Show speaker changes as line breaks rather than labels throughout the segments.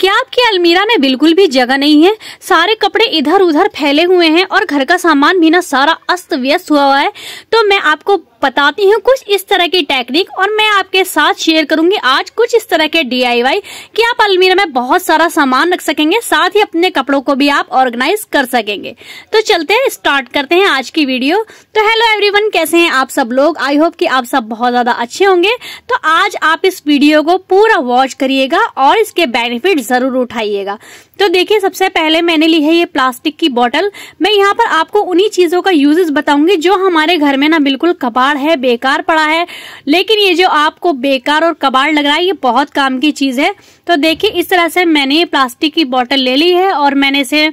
क्या आपकी अलमीरा में बिल्कुल भी जगह नहीं है सारे कपड़े इधर उधर फैले हुए हैं और घर का सामान भी ना सारा अस्त व्यस्त हुआ हुआ है तो मैं आपको बताती हूँ कुछ इस तरह की टेक्निक और मैं आपके साथ शेयर करूंगी आज कुछ इस तरह के डीआईवाई कि आप अलमीरा में बहुत सारा सामान रख सकेंगे साथ ही अपने कपड़ों को भी आप ऑर्गेनाइज कर सकेंगे तो चलते हैं स्टार्ट करते हैं आज की वीडियो तो हेलो एवरीवन कैसे हैं आप सब लोग आई होप कि आप सब बहुत ज्यादा अच्छे होंगे तो आज आप इस वीडियो को पूरा वॉच करिएगा और इसके बेनिफिट जरूर उठाइएगा तो देखिये सबसे पहले मैंने ली है ये प्लास्टिक की बॉटल मैं यहाँ पर आपको उन्हीं चीजों का यूजेस बताऊंगी जो हमारे घर में ना बिल्कुल कपा कबाड़ है बेकार पड़ा है लेकिन ये जो आपको बेकार और कबाड़ लग रहा है ये बहुत काम की चीज़ है तो देखिए इस तरह से मैंने ये प्लास्टिक की बॉटल ले ली है और मैंने इसे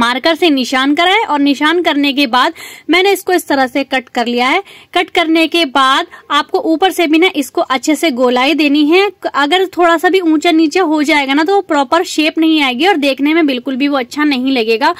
मार्कर से निशान करा है और निशान करने के बाद मैंने इसको इस तरह से कट कर लिया है कट करने के बाद आपको ऊपर से भी ना इसको अच्छे से गोलाई देनी है अगर थोड़ा सा भी ऊंचा नीचे हो जाएगा ना तो प्रॉपर शेप नहीं आएगी और देखने में बिल्कुल भी वो अच्छा नहीं लगेगा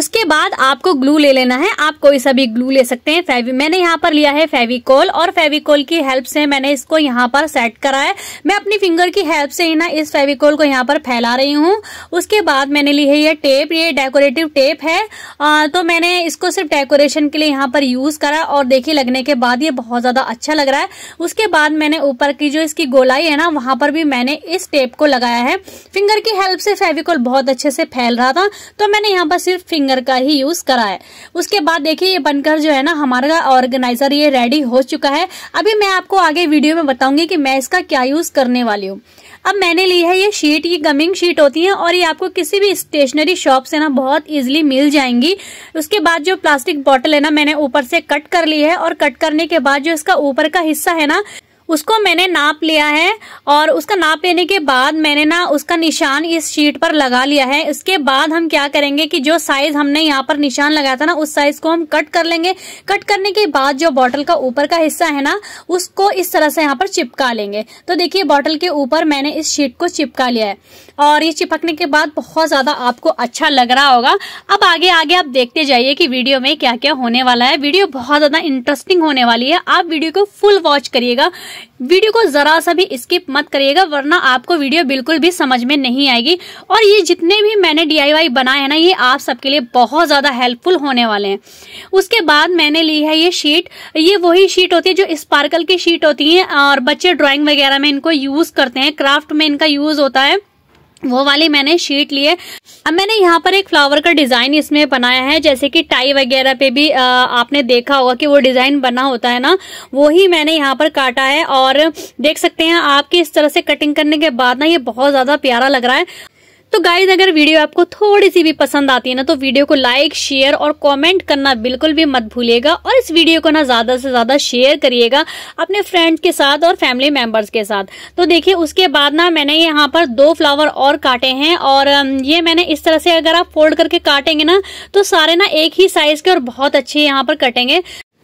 उसके बाद आपको ग्लू ले लेना है आप कोई सा भी ग्लू ले सकते हैं फेवी मैंने यहाँ पर लिया है फेविकोल और फेविकोल की हेल्प से मैंने इसको यहाँ पर सेट करा है मैं अपनी फिंगर की हेल्प से ही ना इस फेविकोल को यहाँ पर फैला रही हूँ उसके बाद मैंने ली है ये टेप ये डेकोरेटिव टेप है आ, तो मैंने इसको सिर्फ डेकोरेशन के लिए यहाँ पर यूज करा और देखिए लगने के बाद ये बहुत ज्यादा अच्छा लग रहा है उसके बाद मैंने ऊपर की जो इसकी गोलाई है ना वहां पर भी मैंने इस टेप को लगाया है फिंगर की हेल्प से फेविकोल बहुत अच्छे से फैल रहा था तो मैंने यहाँ पर सिर्फ फिंगर का ही यूज करा है उसके बाद देखिए ये बनकर जो है ना हमारा ऑर्गेनाइजर ये रेडी हो चुका है अभी मैं आपको आगे वीडियो में बताऊंगी कि मैं इसका क्या यूज करने वाली हूँ अब मैंने ली है ये शीट ये गमिंग शीट होती है और ये आपको किसी भी स्टेशनरी शॉप से ना बहुत इजिली मिल जाएंगी उसके बाद जो प्लास्टिक बॉटल है ना मैंने ऊपर से कट कर ली है और कट करने के बाद जो इसका ऊपर का हिस्सा है ना उसको मैंने नाप लिया है और उसका नाप लेने के बाद मैंने ना उसका निशान इस शीट पर लगा लिया है उसके बाद हम क्या करेंगे कि जो साइज हमने यहाँ पर निशान लगाया था ना उस साइज को हम कट कर लेंगे कट करने के बाद जो बॉटल का ऊपर का हिस्सा है ना उसको इस तरह से यहाँ पर चिपका लेंगे तो देखिए बॉटल के ऊपर मैंने इस शीट को चिपका लिया है और ये चिपकने के बाद बहुत ज़्यादा आपको अच्छा लग रहा होगा अब आगे आगे आप देखते जाइए कि वीडियो में क्या क्या होने वाला है वीडियो बहुत ज़्यादा इंटरेस्टिंग होने वाली है आप वीडियो को फुल वॉच करिएगा वीडियो को ज़रा सा भी स्किप मत करिएगा वरना आपको वीडियो बिल्कुल भी समझ में नहीं आएगी और ये जितने भी मैंने डी बनाए हैं ना ये आप सबके लिए बहुत ज़्यादा हेल्पफुल होने वाले हैं उसके बाद मैंने ली है ये शीट ये वही शीट होती है जो स्पार्कल की शीट होती है और बच्चे ड्राइंग वगैरह में इनको यूज़ करते हैं क्राफ्ट में इनका यूज़ होता है वो वाली मैंने शीट लिए अब मैंने यहाँ पर एक फ्लावर का डिज़ाइन इसमें बनाया है जैसे कि टाई वगैरह पे भी आ, आपने देखा होगा कि वो डिज़ाइन बना होता है ना वो ही मैंने यहाँ पर काटा है और देख सकते हैं आपकी इस तरह से कटिंग करने के बाद ना ये बहुत ज़्यादा प्यारा लग रहा है तो गाइज अगर वीडियो आपको थोड़ी सी भी पसंद आती है ना तो वीडियो को लाइक शेयर और कॉमेंट करना बिल्कुल भी मत भूलिएगा और इस वीडियो को ना ज्यादा से ज्यादा शेयर करिएगा अपने फ्रेंड्स के साथ और फैमिली मेंबर्स के साथ तो देखिए उसके बाद ना मैंने यहाँ पर दो फ्लावर और काटे हैं और ये मैंने इस तरह से अगर आप फोल्ड करके काटेंगे ना तो सारे ना एक ही साइज के और बहुत अच्छे यहाँ पर कटेंगे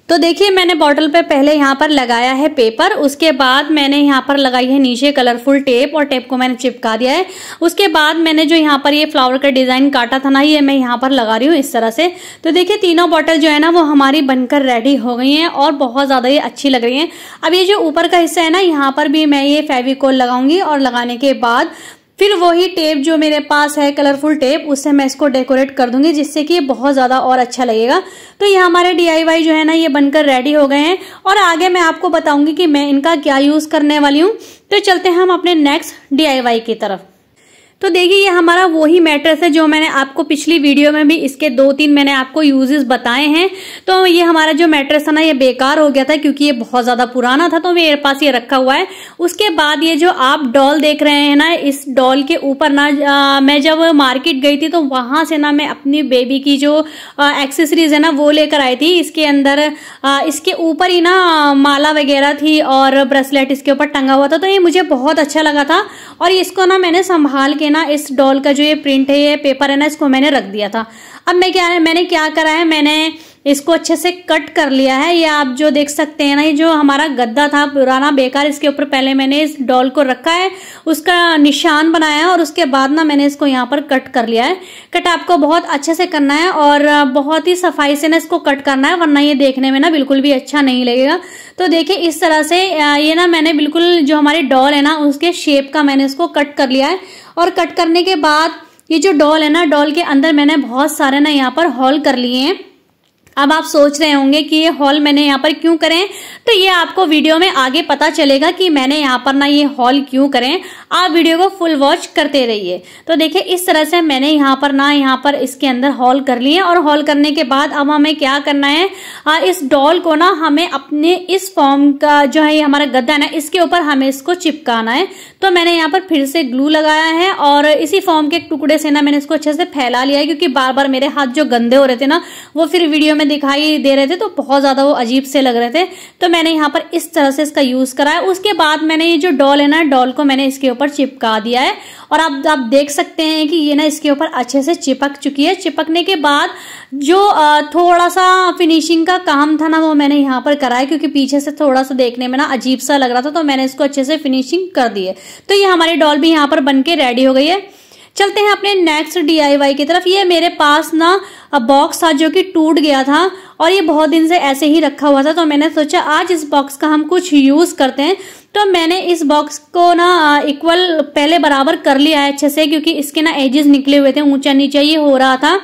तो देखिए मैंने बॉटल पे पहले यहाँ पर लगाया है पेपर उसके बाद मैंने यहाँ पर लगाई है नीचे कलरफुल टेप और टेप को मैंने चिपका दिया है उसके बाद मैंने जो यहाँ पर ये यह फ्लावर का डिज़ाइन काटा था ना ये मैं यहाँ पर लगा रही हूँ इस तरह से तो देखिए तीनों बॉटल जो है ना वो हमारी बनकर रेडी हो गई हैं और बहुत ज़्यादा ये अच्छी लग रही है अब ये जो ऊपर का हिस्सा है ना यहाँ पर भी मैं ये फेविकोल लगाऊंगी और लगाने के बाद फिर वही टेप जो मेरे पास है कलरफुल टेप उससे मैं इसको डेकोरेट कर दूंगी जिससे कि ये बहुत ज़्यादा और अच्छा लगेगा तो ये हमारे डी जो है ना ये बनकर रेडी हो गए हैं और आगे मैं आपको बताऊंगी कि मैं इनका क्या यूज़ करने वाली हूँ तो चलते हैं हम अपने नेक्स्ट डी की तरफ तो देखिए ये हमारा वही मैट्रेस है जो मैंने आपको पिछली वीडियो में भी इसके दो तीन मैंने आपको यूजेस बताए हैं तो ये हमारा जो मैट्रेस था ना ये बेकार हो गया था क्योंकि ये बहुत ज़्यादा पुराना था तो मेरे पास ये रखा हुआ है उसके बाद ये जो आप डॉल देख रहे हैं ना इस डॉल के ऊपर ना आ, मैं जब मार्केट गई थी तो वहां से ना मैं अपनी बेबी की जो एक्सेसरीज है ना वो लेकर आई थी इसके अंदर आ, इसके ऊपर ही ना माला वगैरह थी और ब्रेसलेट इसके ऊपर टंगा हुआ था तो ये मुझे बहुत अच्छा लगा था और इसको ना मैंने संभाल के ये ना इस डॉल का जो ये प्रिंट है ये पेपर है ना इसको मैंने रख दिया था अब मैं क्या है मैंने क्या करा है मैंने इसको अच्छे से कट कर लिया है ये आप जो देख सकते हैं ना ये जो हमारा गद्दा था पुराना बेकार इसके ऊपर पहले मैंने इस डॉल को रखा है उसका निशान बनाया है और उसके बाद ना मैंने इसको यहाँ पर कट कर लिया है कट आपको बहुत अच्छे से करना है और बहुत ही सफाई से ना इसको कट करना है वरना ये देखने में ना बिल्कुल भी अच्छा नहीं लगेगा तो देखिये इस तरह से ये ना मैंने बिल्कुल जो हमारी डॉल है ना उसके शेप का मैंने इसको कट कर लिया है और कट करने के बाद ये जो डॉल है ना डॉल के अंदर मैंने बहुत सारे ना यहाँ पर हॉल कर लिए हैं अब आप सोच रहे होंगे कि ये हॉल मैंने यहाँ पर क्यों करें तो ये आपको वीडियो में आगे पता चलेगा कि मैंने यहाँ पर ना ये हॉल क्यों करें आप वीडियो को फुल वॉच करते रहिए तो देखिए इस तरह से मैंने यहाँ पर ना यहाँ पर इसके अंदर हॉल कर लिए और हॉल करने के बाद अब हमें क्या करना है आ, इस डॉल को ना हमें अपने इस फॉर्म का जो है हमारा गद्दा है ना इसके ऊपर हमें इसको चिपकाना है तो मैंने यहाँ पर फिर से ग्लू लगाया है और इसी फॉर्म के टुकड़े से ना मैंने इसको अच्छे से फैला लिया है क्योंकि बार बार मेरे हाथ जो गंदे हो रहे थे ना वो फिर वीडियो में दिखाई दे रहे थे तो बहुत ज़्यादा वो अजीब से लग रहे थे तो मैंने यहाँ पर इस तरह से इसका यूज़ करा है उसके बाद मैंने ये जो डॉल है ना डॉल को मैंने इसके ऊपर चिपका दिया है और आप आप देख सकते हैं कि ये ना इसके ऊपर अच्छे से चिपक चुकी है चिपकने के बाद जो थोड़ा सा फिनिशिंग का काम था ना वो मैंने यहाँ पर करा है क्योंकि पीछे से थोड़ा सा देखने में ना अजीब सा लग रहा था तो मैंने इसको अच्छे से फिनिशिंग कर दी है तो ये हमारी डॉल भी यहाँ पर बन के रेडी हो गई है चलते हैं अपने नेक्स्ट डीआईवाई की तरफ ये मेरे पास ना बॉक्स था जो कि टूट गया था और ये बहुत दिन से ऐसे ही रखा हुआ था तो मैंने सोचा आज इस बॉक्स का हम कुछ यूज़ करते हैं तो मैंने इस बॉक्स को ना इक्वल पहले बराबर कर लिया है अच्छे से क्योंकि इसके ना एजेस निकले हुए थे ऊंचा नीचा ये हो रहा था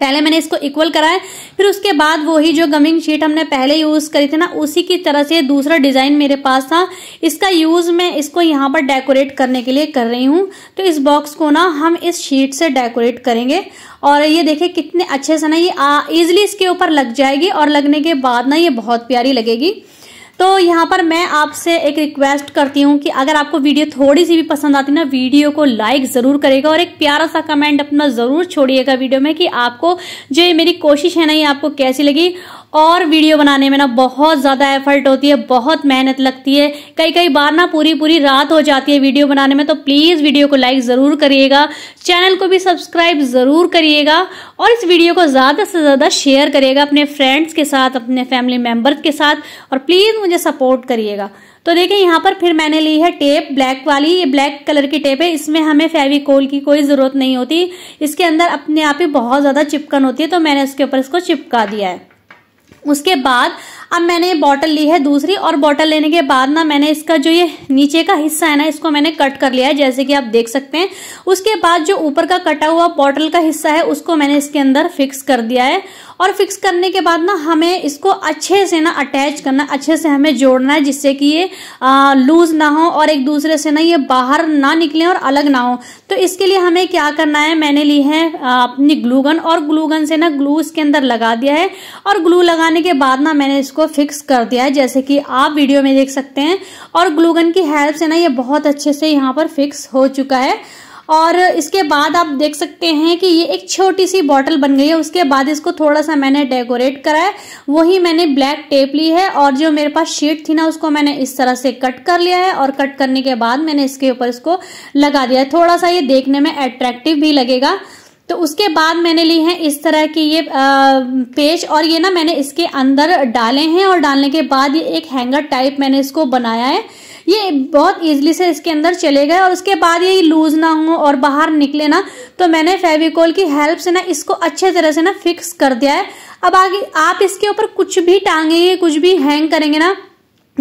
पहले मैंने इसको इक्वल कराया फिर उसके बाद वही जो गमिंग शीट हमने पहले यूज़ करी थी ना उसी की तरह से दूसरा डिज़ाइन मेरे पास था इसका यूज़ मैं इसको यहाँ पर डेकोरेट करने के लिए कर रही हूँ तो इस बॉक्स को ना हम इस शीट से डेकोरेट करेंगे और ये देखे कितने अच्छे से ना ये इजिली इसके ऊपर लग जाएगी और लगने के बाद ना ये बहुत प्यारी लगेगी तो यहाँ पर मैं आपसे एक रिक्वेस्ट करती हूँ कि अगर आपको वीडियो थोड़ी सी भी पसंद आती ना वीडियो को लाइक ज़रूर करेगा और एक प्यारा सा कमेंट अपना ज़रूर छोड़िएगा वीडियो में कि आपको जो ये मेरी कोशिश है ना ये आपको कैसी लगी और वीडियो बनाने में ना बहुत ज़्यादा एफर्ट होती है बहुत मेहनत लगती है कई कई बार ना पूरी पूरी रात हो जाती है वीडियो बनाने में तो प्लीज़ वीडियो को लाइक ज़रूर करिएगा चैनल को भी सब्सक्राइब ज़रूर करिएगा और इस वीडियो को ज़्यादा से ज़्यादा शेयर करिएगा अपने फ्रेंड्स के साथ अपने फैमिली मेम्बर के साथ और प्लीज़ मुझे सपोर्ट करिएगा तो देखिए यहाँ पर फिर मैंने ली है टेप ब्लैक वाली ये ब्लैक कलर की टेप है इसमें हमें फेविकोल की कोई ज़रूरत नहीं होती इसके अंदर अपने आप ही बहुत ज़्यादा चिपकन होती है तो मैंने इसके ऊपर इसको चिपका दिया है उसके बाद अब मैंने ये बॉटल ली है दूसरी और बॉटल लेने के बाद ना मैंने इसका जो ये नीचे का हिस्सा है ना इसको मैंने कट कर लिया है जैसे कि आप देख सकते हैं उसके बाद जो ऊपर का कटा हुआ बॉटल का हिस्सा है उसको मैंने इसके अंदर फिक्स कर दिया है और फिक्स करने के बाद ना हमें इसको अच्छे से ना अटैच करना अच्छे से हमें जोड़ना है जिससे कि ये लूज ना हो और एक दूसरे से ना ये बाहर ना निकले और अलग ना हो तो इसके लिए हमें क्या करना है मैंने ली है अपनी ग्लूगन और ग्लूगन से ना ग्लू इसके अंदर लगा दिया है और ग्लू लगाने के बाद ना मैंने इसको फिक्स कर दिया है जैसे कि आप वीडियो में देख सकते हैं और ग्लूगन की हेल्प से ना ये बहुत अच्छे से यहाँ पर फिक्स हो चुका है और इसके बाद आप देख सकते हैं कि ये एक छोटी सी बॉटल बन गई है उसके बाद इसको थोड़ा सा मैंने डेकोरेट करा है वही मैंने ब्लैक टेप ली है और जो मेरे पास शीट थी ना उसको मैंने इस तरह से कट कर लिया है और कट करने के बाद मैंने इसके ऊपर इसको लगा दिया है थोड़ा सा ये देखने में अट्रैक्टिव भी लगेगा तो उसके बाद मैंने ली है इस तरह की ये पेज और ये ना मैंने इसके अंदर डाले हैं और डालने के बाद ये एक हैंगर टाइप मैंने इसको बनाया है ये बहुत ईजिली से इसके अंदर चले गए और उसके बाद ये लूज़ ना हो और बाहर निकले ना तो मैंने फेविकोल की हेल्प से ना इसको अच्छे तरह से ना फिक्स कर दिया है अब आगे आप इसके ऊपर कुछ भी टांगेंगे कुछ भी हैंग करेंगे ना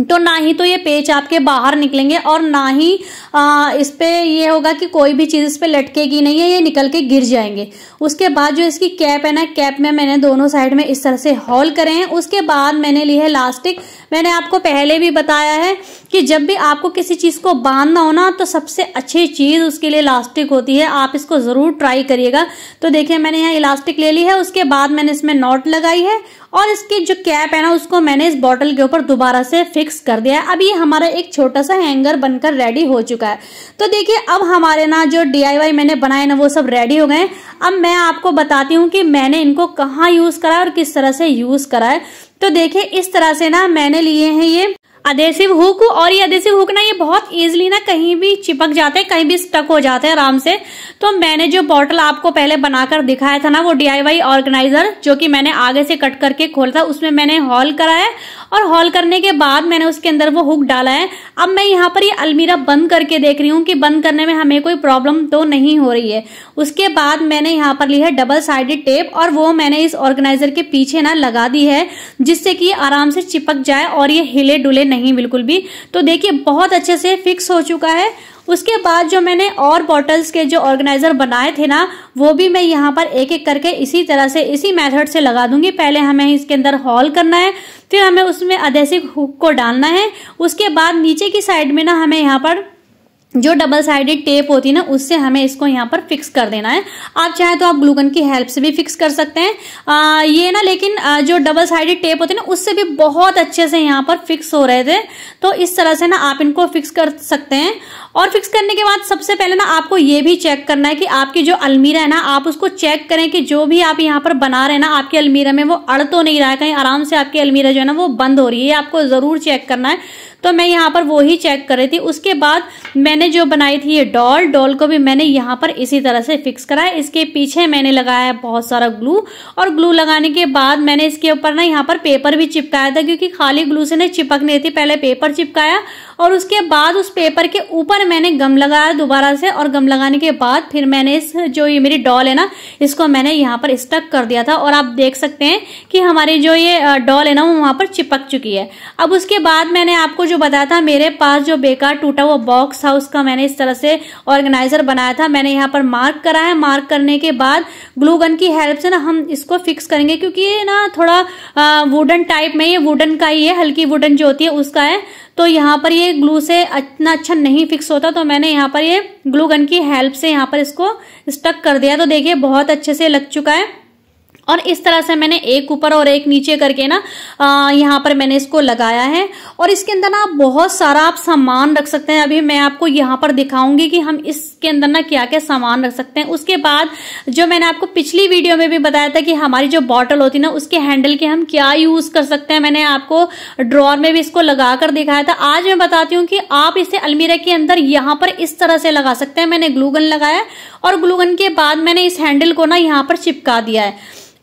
तो ना ही तो ये पेच आपके बाहर निकलेंगे और ना ही आ, इस पे ये होगा कि कोई भी चीज़ इस पे लटकेगी नहीं है ये निकल के गिर जाएंगे उसके बाद जो इसकी कैप है ना कैप में मैंने दोनों साइड में इस तरह से हॉल करे हैं उसके बाद मैंने ली है लास्टिक मैंने आपको पहले भी बताया है कि जब भी आपको किसी चीज़ को बांधना हो ना तो सबसे अच्छी चीज़ उसके लिए इलास्टिक होती है आप इसको ज़रूर ट्राई करिएगा तो देखिए मैंने यहाँ इलास्टिक ले ली है उसके बाद मैंने इसमें नॉट लगाई है और इसकी जो कैप है ना उसको मैंने इस बॉटल के ऊपर दोबारा से फिक्स कर दिया है अब ये हमारा एक छोटा सा हैंगर बनकर रेडी हो चुका है तो देखिए अब हमारे ना जो डी मैंने बनाए ना वो सब रेडी हो गए अब मैं आपको बताती हूँ कि मैंने इनको कहाँ यूज़ करा और किस तरह से यूज़ करा है तो देखिये इस तरह से ना मैंने लिए हैं ये अधेसिव हुक और ये अधेसिव हुक ना ये बहुत ईजिली ना कहीं भी चिपक जाते हैं कहीं भी स्टक हो जाते हैं आराम से तो मैंने जो बॉटल आपको पहले बनाकर दिखाया था ना वो डीआईवाई ऑर्गेनाइजर जो कि मैंने आगे से कट करके खोला था उसमें मैंने हॉल करा है और हॉल करने के बाद मैंने उसके अंदर वो हुक डाला है अब मैं यहाँ पर ये अलमीरा बंद करके देख रही हूँ कि बंद करने में हमें कोई प्रॉब्लम तो नहीं हो रही है उसके बाद मैंने यहाँ पर ली है डबल साइडेड टेप और वो मैंने इस ऑर्गेनाइजर के पीछे ना लगा दी है जिससे कि आराम से चिपक जाए और ये हिले डुले नहीं बिल्कुल भी तो देखिए बहुत अच्छे से फिक्स हो चुका है उसके बाद जो मैंने और बॉटल्स के जो ऑर्गेनाइजर बनाए थे ना वो भी मैं यहाँ पर एक एक करके इसी तरह से इसी मेथड से लगा दूंगी पहले हमें इसके अंदर हॉल करना है फिर हमें उसमें अधेसिव हुक को डालना है उसके बाद नीचे की साइड में ना हमें यहाँ पर जो डबल साइडेड टेप होती है ना उससे हमें इसको यहाँ पर फिक्स कर देना है आप चाहे तो आप ग्लूगन की हेल्प से भी फिक्स कर सकते हैं आ, ये ना लेकिन जो डबल साइडेड टेप होती है ना उससे भी बहुत अच्छे से यहाँ पर फिक्स हो रहे थे तो इस तरह से ना आप इनको फिक्स कर सकते हैं और फिक्स करने के बाद सबसे पहले ना आपको ये भी चेक करना है कि आपकी जो अलमीरा है ना आप उसको चेक करें कि जो भी आप यहाँ पर बना रहे हैं ना आपकी अलमीरा में वो अड़ तो नहीं रहा है कहीं आराम से आपकी अलमीरा जो है ना वो बंद हो रही है आपको ज़रूर चेक करना है तो मैं यहाँ पर वो ही चेक कर रही थी उसके बाद मैंने जो बनाई थी ये डॉल डॉल को भी मैंने यहाँ पर इसी तरह से फिक्स कराया इसके पीछे मैंने लगाया बहुत सारा ग्लू और ग्लू लगाने के बाद मैंने इसके ऊपर ना यहाँ पर पेपर भी चिपकाया था क्योंकि खाली ग्लू से ना चिपक नहीं थी पहले पेपर चिपकाया और उसके बाद उस पेपर के ऊपर मैंने गम लगाया दोबारा से और गम लगाने के बाद फिर मैंने इस जो ये मेरी डॉल है ना इसको मैंने यहाँ पर स्टक कर दिया था और आप देख सकते हैं कि हमारी जो ये डॉल है ना वो वहाँ पर चिपक चुकी है अब उसके बाद मैंने आपको जो बताया था मेरे पास जो बेकार टूटा हुआ बॉक्स था उसका मैंने इस तरह से ऑर्गेनाइजर बनाया था मैंने यहाँ पर मार्क करा है मार्क करने के बाद ग्लू गन की हेल्प से ना हम इसको फिक्स करेंगे क्योंकि ये ना थोड़ा वुडन टाइप में ये वुडन का ही है हल्की वुडन जो होती है उसका है तो यहाँ पर ये ग्लू से इतना अच्छा नहीं फिक्स होता तो मैंने यहाँ पर ये ग्लू गन की हेल्प से यहाँ पर इसको स्टक कर दिया तो देखिए बहुत अच्छे से लग चुका है और इस तरह से मैंने एक ऊपर और एक नीचे करके ना यहाँ पर मैंने इसको लगाया है और इसके अंदर ना बहुत सारा आप सामान रख सकते हैं अभी मैं आपको यहाँ पर दिखाऊंगी कि हम इसके अंदर ना क्या क्या सामान रख सकते हैं उसके बाद जो मैंने आपको पिछली वीडियो में भी बताया था कि हमारी जो बॉटल होती ना उसके हैंडल के हम क्या यूज कर सकते हैं मैंने आपको ड्रॉर में भी इसको लगा कर दिखाया था आज मैं बताती हूँ कि आप इसे अलमीरा के अंदर यहाँ पर इस तरह से लगा सकते हैं मैंने ग्लूगन लगाया और ग्लूगन के बाद मैंने इस हैंडल को ना यहाँ पर चिपका दिया है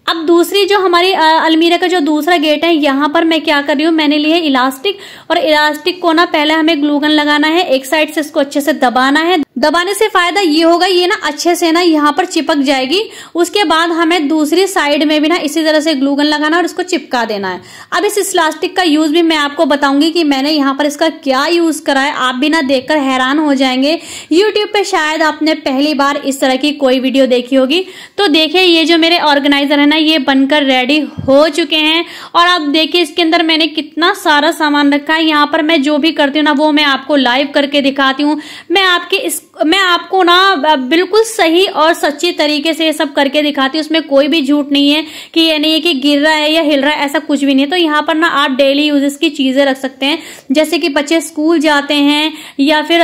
अब दूसरी जो हमारी अलमीरा का जो दूसरा गेट है यहाँ पर मैं क्या कर रही हूँ मैंने लिए इलास्टिक और इलास्टिक को ना पहले हमें ग्लूगन लगाना है एक साइड से इसको अच्छे से दबाना है दबाने से फायदा ये होगा ये ना अच्छे से ना यहाँ पर चिपक जाएगी उसके बाद हमें दूसरी साइड में भी ना इसी तरह से ग्लूगन लगाना और इसको चिपका देना है अब इस इलास्टिक का यूज भी मैं आपको बताऊंगी कि मैंने यहाँ पर इसका क्या यूज करा है आप भी ना देखकर हैरान हो जाएंगे यूट्यूब पे शायद आपने पहली बार इस तरह की कोई वीडियो देखी होगी तो देखिये ये जो मेरे ऑर्गेनाइजर है ना ये बनकर रेडी हो चुके हैं और आप देखिए इसके अंदर मैंने कितना सारा सामान रखा है यहाँ पर मैं जो भी करती हूँ ना वो मैं आपको लाइव करके दिखाती हूँ मैं आपके इस मैं आपको ना बिल्कुल सही और सच्ची तरीके से ये सब करके दिखाती हूँ उसमें कोई भी झूठ नहीं है कि ये नहीं है कि गिर रहा है या हिल रहा है ऐसा कुछ भी नहीं है तो यहाँ पर ना आप डेली यूजेस की चीज़ें रख सकते हैं जैसे कि बच्चे स्कूल जाते हैं या फिर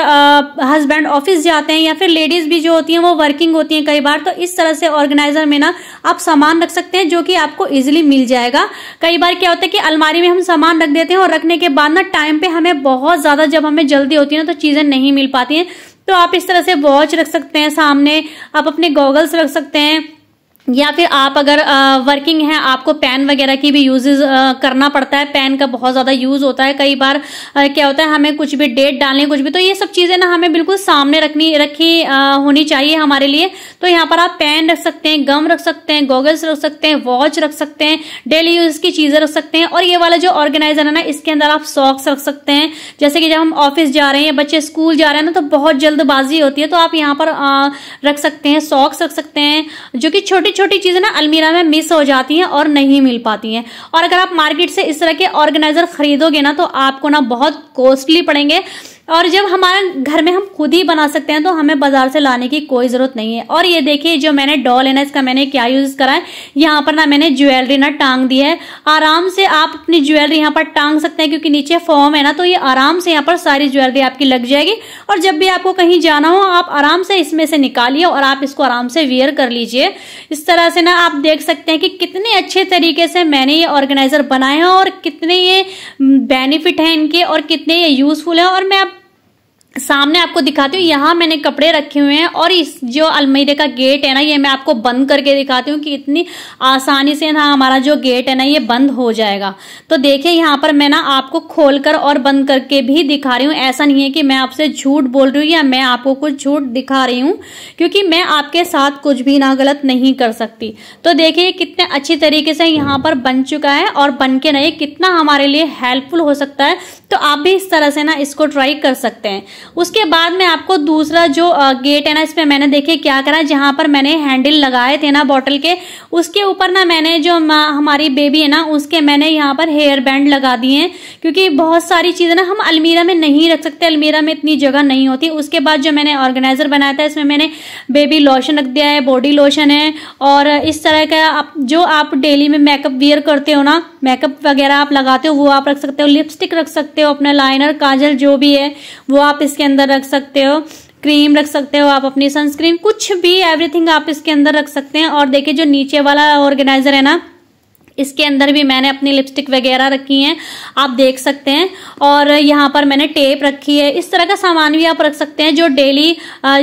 हस्बैंड ऑफिस जाते हैं या फिर लेडीज़ भी जो होती है वो वर्किंग होती है कई बार तो इस तरह से ऑर्गेनाइजर में ना आप सामान रख सकते हैं जो कि आपको इजिली मिल जाएगा कई बार क्या होता है कि अलमारी में हम सामान रख देते हैं और रखने के बाद ना टाइम पे हमें बहुत ज़्यादा जब हमें जल्दी होती है ना तो चीज़ें नहीं मिल पाती हैं तो आप इस तरह से वॉच रख सकते हैं सामने आप अपने गॉगल्स रख सकते हैं या फिर आप अगर वर्किंग हैं आपको पैन वगैरह की भी यूज करना पड़ता है पेन का बहुत ज़्यादा यूज़ होता है कई बार आ, क्या होता है हमें कुछ भी डेट डालने कुछ भी तो ये सब चीज़ें ना हमें बिल्कुल सामने रखनी रखी आ, होनी चाहिए हमारे लिए तो यहाँ पर आप पेन रख सकते हैं गम रख सकते हैं गॉगल्स रख सकते हैं वॉच रख सकते हैं डेली यूज की चीज़ें रख सकते हैं और ये वाला जो ऑर्गेनाइजर है ना इसके अंदर आप सॉक्स रख सकते हैं जैसे कि जब हम ऑफिस जा रहे हैं बच्चे स्कूल जा रहे हैं ना तो बहुत जल्दबाजी होती है तो आप यहाँ पर रख सकते हैं सॉक्स रख सकते हैं जो कि छोटी छोटी छोटी चीजें ना अलमीरा में मिस हो जाती हैं और नहीं मिल पाती हैं और अगर आप मार्केट से इस तरह के ऑर्गेनाइजर खरीदोगे ना तो आपको ना बहुत कॉस्टली पड़ेंगे और जब हमारे घर में हम खुद ही बना सकते हैं तो हमें बाजार से लाने की कोई ज़रूरत नहीं है और ये देखिए जो मैंने डॉल है ना इसका मैंने क्या यूज़ करा है यहाँ पर ना मैंने ज्वेलरी ना टांग दी है आराम से आप अपनी ज्वेलरी यहाँ पर टांग सकते हैं क्योंकि नीचे फॉर्म है ना तो ये आराम से यहाँ पर सारी ज्वेलरी आपकी लग जाएगी और जब भी आपको कहीं जाना हो आप आराम से इसमें से निकालिए और आप इसको आराम से वेयर कर लीजिए इस तरह से ना आप देख सकते हैं कि कितने अच्छे तरीके से मैंने ये ऑर्गेनाइजर बनाए हैं और कितने ये बेनिफिट है इनके और कितने ये यूज़फुल है और मैं आप सामने आपको दिखाती हूँ यहाँ मैंने कपड़े रखे हुए हैं और इस जो अलमीरे का गेट है ना ये मैं आपको बंद करके दिखाती हूँ कि इतनी आसानी से ना हमारा जो गेट है ना ये बंद हो जाएगा तो देखिए यहाँ पर मैं ना आपको खोल कर और बंद करके भी दिखा रही हूँ ऐसा नहीं है कि मैं आपसे झूठ बोल रही हूँ या मैं आपको कुछ झूठ दिखा रही हूँ क्योंकि मैं आपके साथ कुछ भी ना गलत नहीं कर सकती तो देखिये कितने अच्छी तरीके से यहाँ पर बन चुका है और बन के ना ये कितना हमारे लिए हेल्पफुल हो सकता है तो आप भी इस तरह से ना इसको ट्राई कर सकते हैं उसके बाद में आपको दूसरा जो गेट है ना इसमें मैंने देखे क्या करा जहाँ पर मैंने हैंडल लगाए थे ना बॉटल के उसके ऊपर ना मैंने जो हमारी बेबी है ना उसके मैंने यहाँ पर हेयर बैंड लगा दिए हैं क्योंकि बहुत सारी चीज़ें ना हम अलमीरा में नहीं रख सकते अलमीरा में इतनी जगह नहीं होती उसके बाद जो मैंने ऑर्गेनाइज़र बनाया था इसमें मैंने बेबी लोशन रख दिया है बॉडी लोशन है और इस तरह का आप जो आप डेली में मेकअप वेयर करते हो ना मेकअप वगैरह आप लगाते हो वो आप रख सकते हो लिपस्टिक रख सकते हो अपना लाइनर काजल जो भी है वो आप इस इसके अंदर रख सकते हो क्रीम रख सकते हो आप अपनी सनस्क्रीन कुछ भी एवरीथिंग आप इसके अंदर रख सकते हैं और देखिए जो नीचे वाला ऑर्गेनाइजर है ना इसके अंदर भी मैंने अपनी लिपस्टिक वगैरह रखी हैं आप देख सकते हैं और यहाँ पर मैंने टेप रखी है इस तरह का सामान भी आप रख सकते हैं जो डेली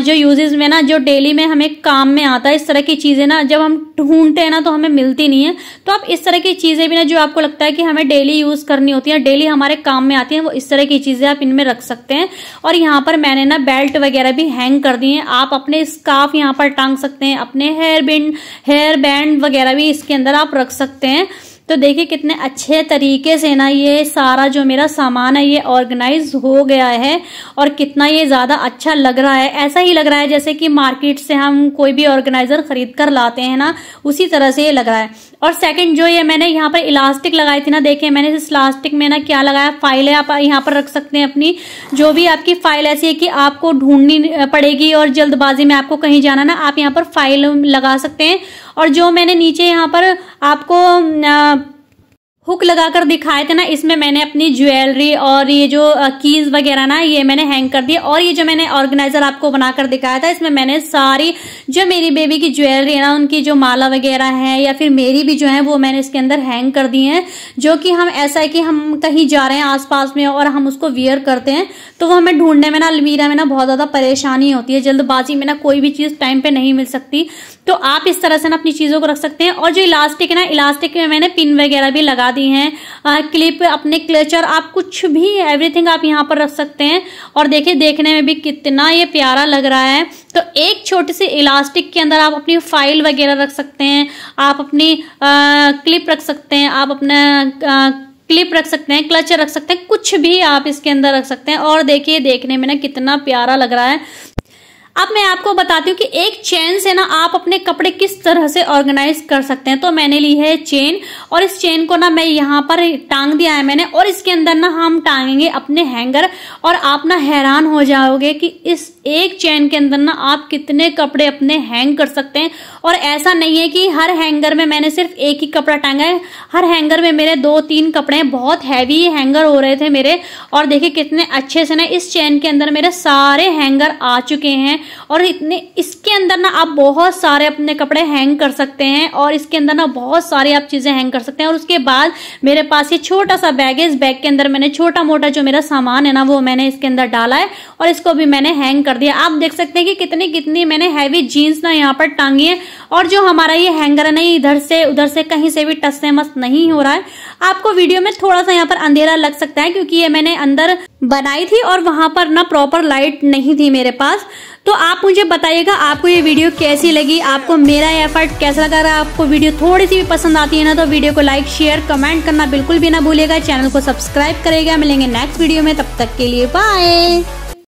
जो यूजेज में ना जो डेली में हमें काम में आता है इस तरह की चीज़ें ना जब हम ढूंढते हैं ना तो हमें मिलती नहीं है तो आप इस तरह की चीज़ें भी ना जो आपको लगता है कि हमें डेली यूज़ करनी होती है डेली हमारे काम में आती है वो इस तरह की चीज़ें आप इनमें रख सकते हैं और यहाँ पर मैंने ना बेल्ट वगैरह भी हैंग कर दी है आप अपने स्काफ यहाँ पर टांग सकते हैं अपने हेयर बिंड हेयर बैंड वगैरह भी इसके अंदर आप रख सकते हैं तो देखिए कितने अच्छे तरीके से ना ये सारा जो मेरा सामान है ये ऑर्गेनाइज हो गया है और कितना ये ज़्यादा अच्छा लग रहा है ऐसा ही लग रहा है जैसे कि मार्केट से हम कोई भी ऑर्गेनाइज़र खरीद कर लाते हैं ना उसी तरह से ये लग रहा है और सेकंड जो ये मैंने यहाँ पर इलास्टिक लगाई थी ना देखिए मैंने इस इलास्टिक में ना क्या लगाया फाइल है आप यहाँ पर रख सकते हैं अपनी जो भी आपकी फाइल ऐसी है कि आपको ढूंढनी पड़ेगी और जल्दबाजी में आपको कहीं जाना ना आप यहाँ पर फाइल लगा सकते हैं और जो मैंने नीचे यहाँ पर आपको हुक लगाकर दिखाए थे ना इसमें मैंने अपनी ज्वेलरी और ये जो कीज वगैरह ना ये मैंने हैंग कर दिए और ये जो मैंने ऑर्गेनाइजर आपको बनाकर दिखाया था इसमें मैंने सारी जो मेरी बेबी की ज्वेलरी है ना उनकी जो माला वगैरह है या फिर मेरी भी जो है वो मैंने इसके अंदर हैंग कर दी है जो कि हम ऐसा है कि हम कहीं जा रहे हैं आसपास में और हम उसको वियर करते हैं तो वो हमें ढूंढने में ना अलमीरा में ना बहुत ज़्यादा परेशानी होती है जल्दबाजी में ना कोई भी चीज़ टाइम पे नहीं मिल सकती तो आप इस तरह से ना अपनी चीज़ों को रख सकते हैं और जो इलास्टिक है ना इलास्टिक में मैंने पिन वगैरह भी लगा आती हैं क्लिप अपने क्लचर आप कुछ भी एवरीथिंग आप यहाँ पर रख सकते हैं और देखिए देखने में भी कितना ये प्यारा लग रहा है तो एक छोटी सी इलास्टिक के अंदर आप अपनी फाइल वगैरह रख सकते हैं आप अपनी आ, क्लिप रख सकते हैं आप अपना क्लिप रख सकते हैं क्लचर रख सकते हैं कुछ भी आप इसके अंदर रख सकते हैं और देखिए देखने में ना कितना प्यारा लग रहा है अब मैं आपको बताती हूँ कि एक चेन से ना आप अपने कपड़े किस तरह से ऑर्गेनाइज कर सकते हैं तो मैंने ली है चेन और इस चेन को ना मैं यहाँ पर टांग दिया है मैंने और इसके अंदर ना हम टांगेंगे अपने हैंगर और आप ना हैरान हो जाओगे कि इस एक चेन के अंदर ना आप कितने कपड़े अपने हैंग कर सकते हैं और ऐसा नहीं है कि हर हैंगर में मैंने सिर्फ एक ही कपड़ा टांगा है हर हैंगर में मेरे दो तीन कपड़े हैं बहुत हैवी हैंगर हो रहे थे मेरे और देखिए कितने अच्छे से ना इस चेन के अंदर मेरे सारे हैंगर आ चुके हैं और इतने इसके अंदर ना आप बहुत सारे अपने कपड़े हैंग कर सकते हैं और इसके अंदर ना बहुत सारी आप चीज़ें हैंग कर सकते हैं और उसके बाद मेरे पास ये छोटा सा बैग है इस बैग के अंदर मैंने छोटा मोटा जो मेरा सामान है ना वो मैंने इसके अंदर डाला है और इसको भी मैंने हैंग कर दिया आप देख सकते हैं कि कितनी कितनी मैंने हैवी जीन्स ना यहाँ पर टांगी है और जो हमारा ये हैंगर है ना ये इधर से उधर से कहीं से भी टस से मस्त नहीं हो रहा है आपको वीडियो में थोड़ा सा यहाँ पर अंधेरा लग सकता है क्योंकि ये मैंने अंदर बनाई थी और वहां पर ना प्रॉपर लाइट नहीं थी मेरे पास तो आप मुझे बताइएगा आपको ये वीडियो कैसी लगी आपको मेरा एफर्ट कैसा लगा रहा आपको वीडियो थोड़ी सी भी पसंद आती है ना तो वीडियो को लाइक शेयर कमेंट करना बिल्कुल भी ना भूलेगा चैनल को सब्सक्राइब करेगा मिलेंगे नेक्स्ट वीडियो में तब तक के लिए बाय